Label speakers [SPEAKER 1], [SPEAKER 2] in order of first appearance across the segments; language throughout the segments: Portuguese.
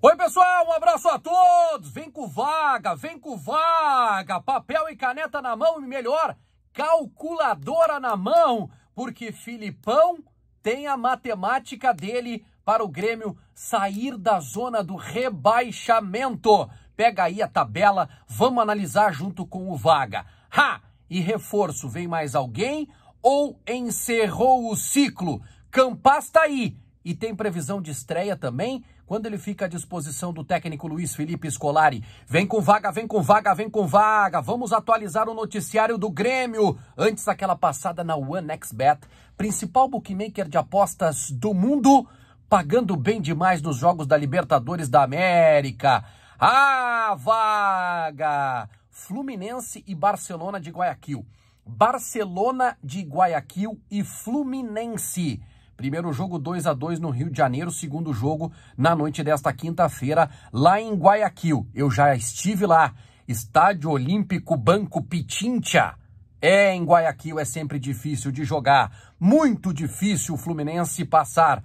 [SPEAKER 1] Oi, pessoal, um abraço a todos. Vem com vaga, vem com vaga. Papel e caneta na mão e melhor, calculadora na mão, porque Filipão tem a matemática dele para o Grêmio sair da zona do rebaixamento. Pega aí a tabela, vamos analisar junto com o Vaga. Ha! E reforço, vem mais alguém ou encerrou o ciclo? Campas tá aí e tem previsão de estreia também quando ele fica à disposição do técnico Luiz Felipe Scolari. Vem com vaga, vem com vaga, vem com vaga. Vamos atualizar o noticiário do Grêmio. Antes daquela passada na OneXBet, principal bookmaker de apostas do mundo, pagando bem demais nos jogos da Libertadores da América. A vaga! Fluminense e Barcelona de Guayaquil. Barcelona de Guayaquil e Fluminense. Primeiro jogo 2 a 2 no Rio de Janeiro, segundo jogo na noite desta quinta-feira lá em Guayaquil. Eu já estive lá, Estádio Olímpico Banco Pichincha. É, em Guayaquil é sempre difícil de jogar, muito difícil o Fluminense passar.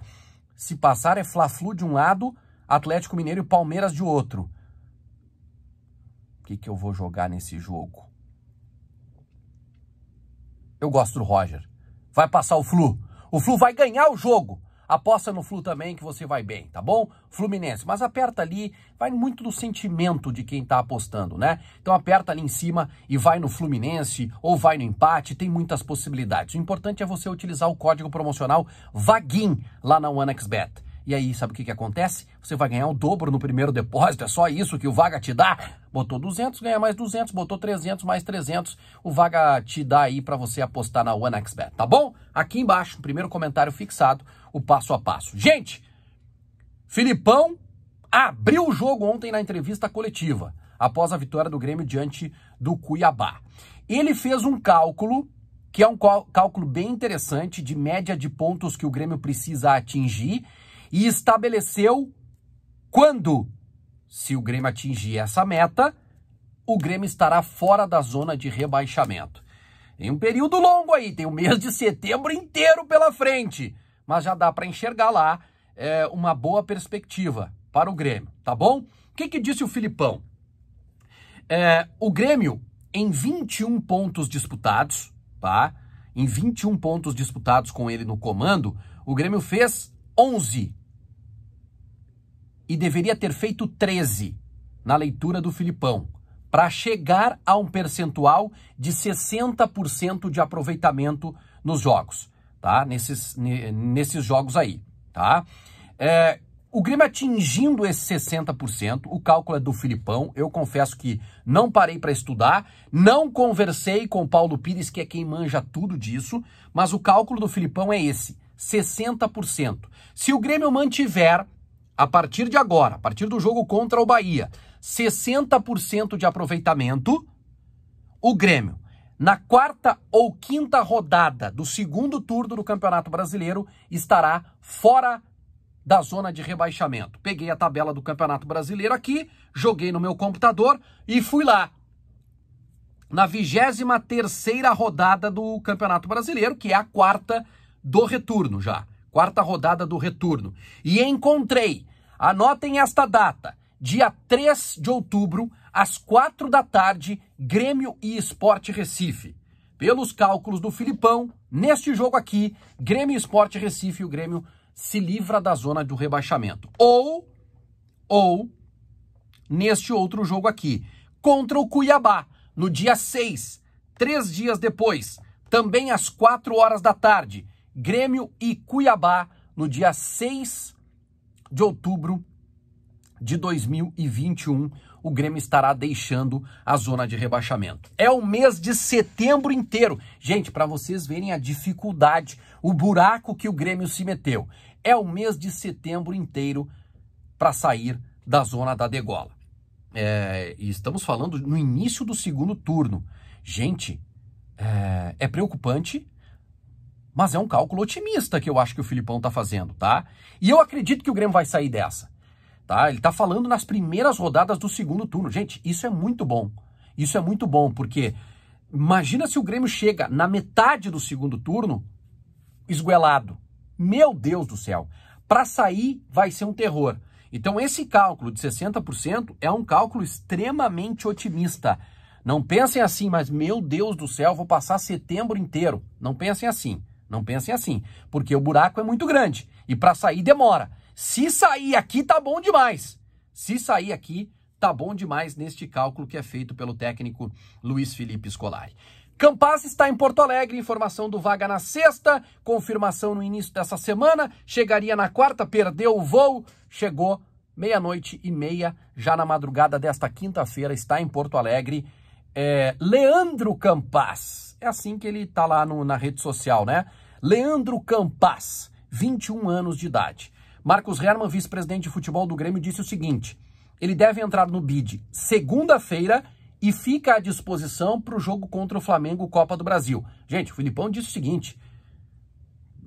[SPEAKER 1] Se passar é Fla-Flu de um lado, Atlético Mineiro e Palmeiras de outro. O que, que eu vou jogar nesse jogo? Eu gosto do Roger. Vai passar o Flu. O Flu vai ganhar o jogo. Aposta no Flu também que você vai bem, tá bom? Fluminense, mas aperta ali, vai muito do sentimento de quem tá apostando, né? Então aperta ali em cima e vai no Fluminense ou vai no empate, tem muitas possibilidades. O importante é você utilizar o código promocional VAGUIN lá na OneXBet. E aí, sabe o que, que acontece? Você vai ganhar o dobro no primeiro depósito, é só isso que o Vaga te dá. Botou 200, ganha mais 200, botou 300, mais 300. O Vaga te dá aí para você apostar na OneXBet, tá bom? Aqui embaixo, primeiro comentário fixado, o passo a passo. Gente, Filipão abriu o jogo ontem na entrevista coletiva, após a vitória do Grêmio diante do Cuiabá. Ele fez um cálculo que é um cálculo bem interessante de média de pontos que o Grêmio precisa atingir e estabeleceu quando, se o Grêmio atingir essa meta, o Grêmio estará fora da zona de rebaixamento. Tem um período longo aí, tem o mês de setembro inteiro pela frente, mas já dá para enxergar lá é, uma boa perspectiva para o Grêmio, tá bom? O que, que disse o Filipão? É, o Grêmio, em 21 pontos disputados, tá? Em 21 pontos disputados com ele no comando, o Grêmio fez 11 e deveria ter feito 13 na leitura do Filipão, para chegar a um percentual de 60% de aproveitamento nos jogos, tá? Nesses, nesses jogos aí, tá? É, o Grêmio atingindo esse 60%, o cálculo é do Filipão, eu confesso que não parei para estudar, não conversei com o Paulo Pires, que é quem manja tudo disso, mas o cálculo do Filipão é esse, 60%. Se o Grêmio mantiver a partir de agora, a partir do jogo contra o Bahia, 60% de aproveitamento, o Grêmio, na quarta ou quinta rodada do segundo turno do Campeonato Brasileiro, estará fora da zona de rebaixamento. Peguei a tabela do Campeonato Brasileiro aqui, joguei no meu computador e fui lá. Na 23 terceira rodada do Campeonato Brasileiro, que é a quarta do retorno já quarta rodada do retorno. E encontrei, anotem esta data, dia 3 de outubro, às 4 da tarde, Grêmio e Esporte Recife. Pelos cálculos do Filipão, neste jogo aqui, Grêmio e Esporte Recife, o Grêmio se livra da zona do rebaixamento. Ou, ou, neste outro jogo aqui, contra o Cuiabá, no dia 6, três dias depois, também às 4 horas da tarde. Grêmio e Cuiabá no dia 6 de outubro de 2021. O Grêmio estará deixando a zona de rebaixamento. É o mês de setembro inteiro. Gente, para vocês verem a dificuldade, o buraco que o Grêmio se meteu. É o mês de setembro inteiro para sair da zona da degola. É, e estamos falando no início do segundo turno. Gente, é, é preocupante mas é um cálculo otimista que eu acho que o Filipão está fazendo, tá? E eu acredito que o Grêmio vai sair dessa. Tá? Ele está falando nas primeiras rodadas do segundo turno. Gente, isso é muito bom. Isso é muito bom, porque imagina se o Grêmio chega na metade do segundo turno esguelado. Meu Deus do céu. Para sair vai ser um terror. Então esse cálculo de 60% é um cálculo extremamente otimista. Não pensem assim, mas meu Deus do céu, vou passar setembro inteiro. Não pensem assim. Não pensem assim, porque o buraco é muito grande e para sair demora. Se sair aqui, tá bom demais. Se sair aqui, tá bom demais neste cálculo que é feito pelo técnico Luiz Felipe Scolari. Campas está em Porto Alegre, informação do Vaga na sexta, confirmação no início dessa semana, chegaria na quarta, perdeu o voo, chegou meia-noite e meia, já na madrugada desta quinta-feira, está em Porto Alegre. É, Leandro Campas, é assim que ele tá lá no, na rede social, né? Leandro Campas, 21 anos de idade. Marcos Herman, vice-presidente de futebol do Grêmio, disse o seguinte: ele deve entrar no BID segunda-feira e fica à disposição para o jogo contra o Flamengo Copa do Brasil. Gente, o Filipão disse o seguinte: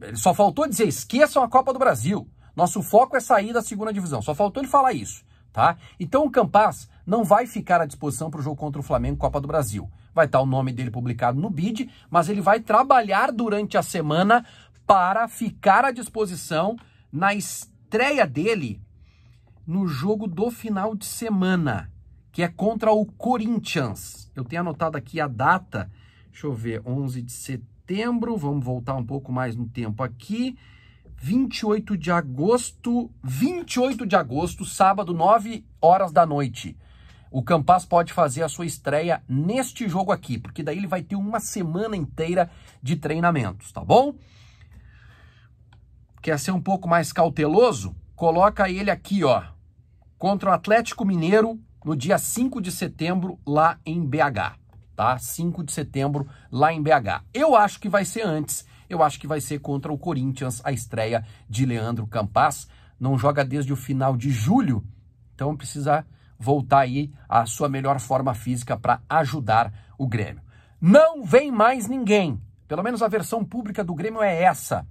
[SPEAKER 1] ele só faltou dizer esqueçam a Copa do Brasil. Nosso foco é sair da segunda divisão. Só faltou ele falar isso tá? Então o Campas não vai ficar à disposição para o jogo contra o Flamengo Copa do Brasil. Vai estar tá o nome dele publicado no BID, mas ele vai trabalhar durante a semana para ficar à disposição na estreia dele no jogo do final de semana, que é contra o Corinthians. Eu tenho anotado aqui a data, deixa eu ver, 11 de setembro, vamos voltar um pouco mais no tempo aqui. 28 de agosto, 28 de agosto, sábado, 9 horas da noite. O Campas pode fazer a sua estreia neste jogo aqui, porque daí ele vai ter uma semana inteira de treinamentos, tá bom? Quer ser um pouco mais cauteloso? Coloca ele aqui, ó, contra o Atlético Mineiro no dia 5 de setembro lá em BH, tá? 5 de setembro lá em BH. Eu acho que vai ser antes eu acho que vai ser contra o Corinthians a estreia de Leandro Campas. Não joga desde o final de julho, então precisa voltar aí à sua melhor forma física para ajudar o Grêmio. Não vem mais ninguém. Pelo menos a versão pública do Grêmio é essa.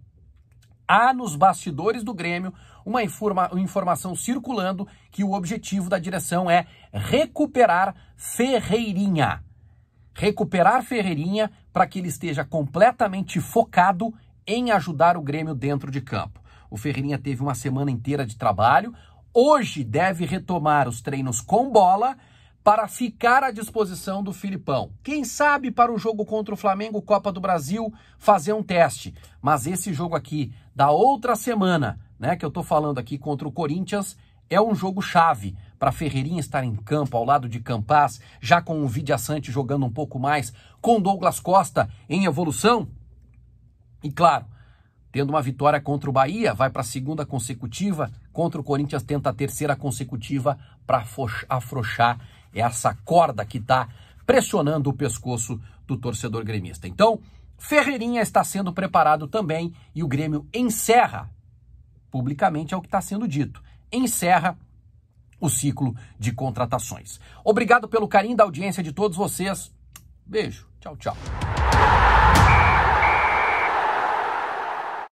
[SPEAKER 1] Há nos bastidores do Grêmio uma informa informação circulando que o objetivo da direção é recuperar Ferreirinha recuperar Ferreirinha para que ele esteja completamente focado em ajudar o Grêmio dentro de campo. O Ferreirinha teve uma semana inteira de trabalho, hoje deve retomar os treinos com bola para ficar à disposição do Filipão. Quem sabe para o jogo contra o Flamengo, Copa do Brasil, fazer um teste. Mas esse jogo aqui da outra semana, né, que eu tô falando aqui contra o Corinthians, é um jogo chave para Ferreirinha estar em campo ao lado de Campaz, já com o Vidiaçante jogando um pouco mais, com Douglas Costa em evolução. E claro, tendo uma vitória contra o Bahia, vai para a segunda consecutiva, contra o Corinthians tenta a terceira consecutiva para afrouxar essa corda que está pressionando o pescoço do torcedor gremista. Então, Ferreirinha está sendo preparado também e o Grêmio encerra publicamente é o que está sendo dito encerra o ciclo de contratações. Obrigado pelo carinho da audiência de todos vocês. Beijo. Tchau, tchau.